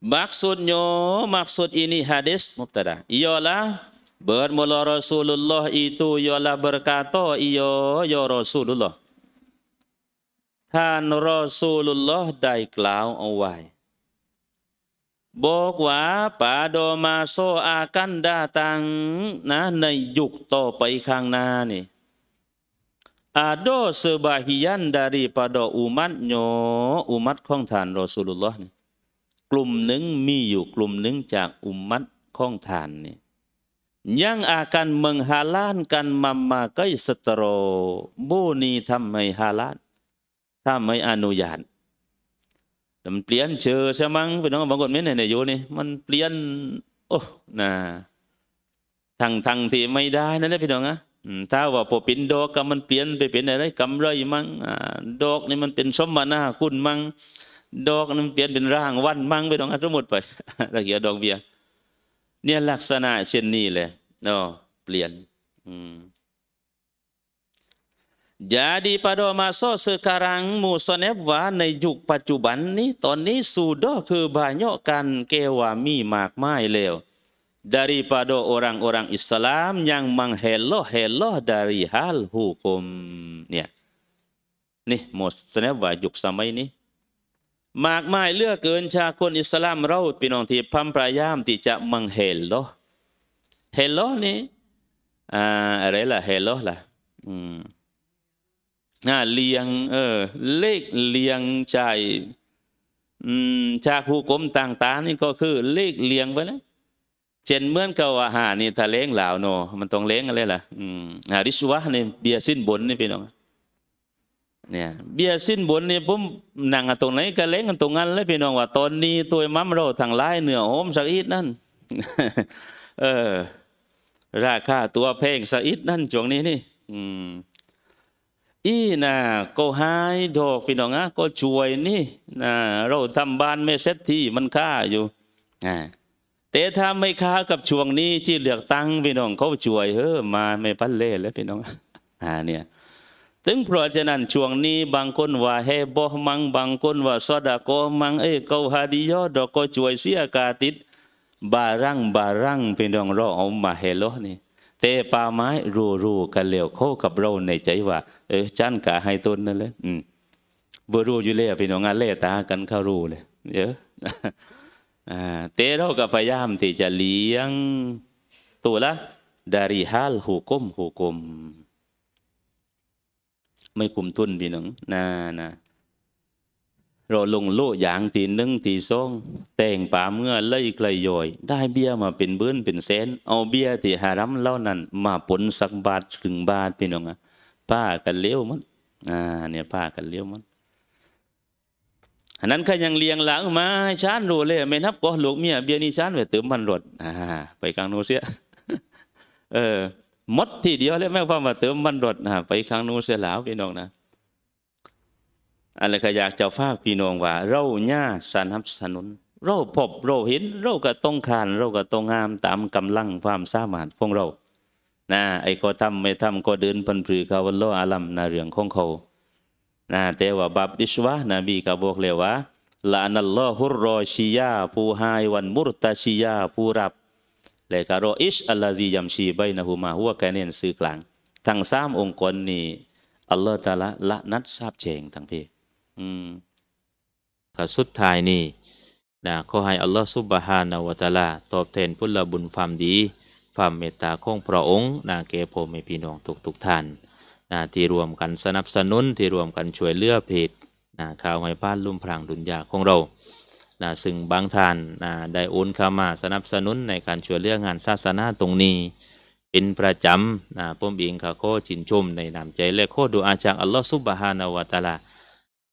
Maksudnya, maksud ini hadis mubtada. Iyalah bermula Rasulullah itu ialah berkata iya ya Rasulullah. Kan Rasulullah dai klau awai. Bok wa pada masa akan datang nah, nani. ada sebahian daripada umatnya umat kong tan Rasulullah nih กลุ่มหนึ่งมีอยู่กลุ่มหนึ่งจากอุมมัตข้องทานนี่ยังอาการเมืองฮาลานกันมัมมาก็สตรบูนีทำไมฮาลานทำไม่อนุญาตมันเปลี่ยนเชอใช่มัมงพี่น้องบางคนไม่เหนไหนอยู่นี่มันเปลี่ยนโอ้นะทางทางที่ไม่ได้นั่นแหละพี่น้องนะถ้าว่าปอปินดอกก็มันเปลี่ยนไปเป็นอะไรกำไรมั้งดอกนี่มันเป็นสมบัติหน้าคุณมั้งดอกนั้นเปลี่ยนเป็นร่างวันมั่งไปดองอัตมดไปตะเกียดอกเบียเนี่ยลักษณะเช่นนี้เลยอ๋อเปลี่ยน Jadi pada masa sekarang Musonebwa di juk pacuban ni Tahun ni sudah kebanyakan kewami makmai leo Daripada orang-orang Islam yang mengheloh-heloh dari hal hukum ya. Nih Musonebwa juk sama ini มากมายเลือกเกินชาคนอิสลามเราพีน้องที่พัมพรายามที่จะมังเฮลโลเฮลโลนี่อ่าอะไรล่ะเฮลโลล่ะอืมน่าเลียง เออ เลขเลียงใจอืมชาคูกลมต่างๆนี่ก็คือเลขเลียงไปนะเช่นเหมือนกับอาหารนี่ถ้าเล้งเหล่าโนมันต้องเล้งอะไรล่ะอืมอาริชวะนี่เบียสิ้นบนนี่พี่น้องเนี่ยเบียสิ้นบนนี่ผมนั่งตรงไหนกะเล้งกันตรงนั้น เลย พี่น้องว่า ตอนนี้ตัวมัมเราทางไล่เหนือโฮมสะกอิดนั่นเออราคาตัวเพลงสะกอิดนั่นช่วงนี้นี่ อืมอีน่ะก็หายดอกพี่น้องอ่ะก็ช่วยนี่นะเราทำบ้านไม่เสร็จที่มันค่าอยู่อ่าแต่ถ้าไม่ค้ากับช่วงนี้ที่เหลือตังพี่น้องเขาช่วยเฮ้อมาไม่พันเล่แล้วพี่น้องอ่า เนี่ยถึงเพราะฉะนั้นช่วงนี้ บางคนว่าเฮบอมัง บางคนว่าสอดาโกมัง เอ้เกาฮาดิยอดอกก็ช่วยเสียกาติดบารังบารังเป็นดองรอเอามาเฮโลนี่แต่ป่าไม้รูรูกันเลี้ยวเข้ากับเราในใจว่าเออจันกะให้ต้นนั่นเลยอืมบรูอยู่เลยเป็น้องงานเล่ตากันเข้ารูเลยเยอะเต่เราก็พยายามที่จะเลี้ยงตัวละ d า r i hal h u ก u m h u k u มไม่คุมทุนพี่น้องนะนะเราลงโลอย่างทีหนึ่งทีสองแต่งป่าเมื่อเล่ยไกลย่อยได้เบี้ยมาเป็นเบื้นเป็นแสนเอาเบี้ยที่หารัมเล่านั้นมาผลสักบาทถึงบาทพี่น้องอ่ะป้ากันเลี้ยวมันอ่า เนี่ยป้ากันเลี้ยวมันอันนั้นขคายังเลี้ยงหลังมา ชานรูเลยไม่ นับก็หลูกเมียเบี้ยนี่ชานไปเติมมันรถอ่าไปกลางโนเสียเออมดทีเดียวเลยแม่พ่ามาเติมบันรดนะไปครั้งนู้นเสียแล้วพี่น้องนะอะไรก็อยากจะฝากพี่น้องว่า เราหญ้าสนับสนุน เราพบเราเห็น เราก็ต้องคานเราก็ต้องงามตามกำลังความสามารถของเรานะไอ้ก็ทำไม่ทำก็เดินพันผือเขาวันโลอาลัมนะเรื่องของเขานะแต่ว่าบับดิสวะนบีกาบอกเลยว่าละนัลลอฮุรรอชียาผู้ให้วันมุรตาชียาผู้รับเลกาโรอิชอัลลาซียัมชีใบนะฮูมาหัวแกเนนซื้อกลาง ทั้งสามองค์กรนี่อัลลอฮฺตาละละนัดทราบแจงทั้งพี่อืมขสุดท้ายนี่นะขอให้อัลลอฮฺซุบฮานาวะตาลาตอบแทนพุทธบุญความดี ความเมตตาของพระองค์นะเกพมีพี่น้องทุกทุกท่านนาที่รวมกันสนับสนุนที่รวมกันช่วยเหลือเพจนะข่าวให้บ้านลุ่มพรางดุนยาของเรานะซึ่งบางท่านนะได้โอนเข้ามาสนับสนุนในการช่วยเหลืองานศาสนาตรงนี้ เป็นประจำนะผมเองข้าโคชินชมในนามใจและโคดูอาจากอัลลอฮฺซุบฮานาวะตาลา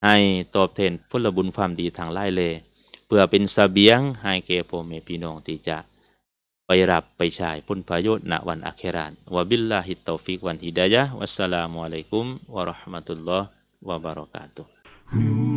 ให้ตอบแทนพุทธบุญความดีทางไล่เลเพื่อเป็นสเสบียงให้เกพ่อม่พี่น้องที่จะไปรับไปใช้พุ่นพยศนณวันอัครานวบิลลาฮิตตอฟิกวันฮิดายะวัสสลามุอะลัยกุมวะราะห์มะตุลลอฮ์วะบารอกาตุฮ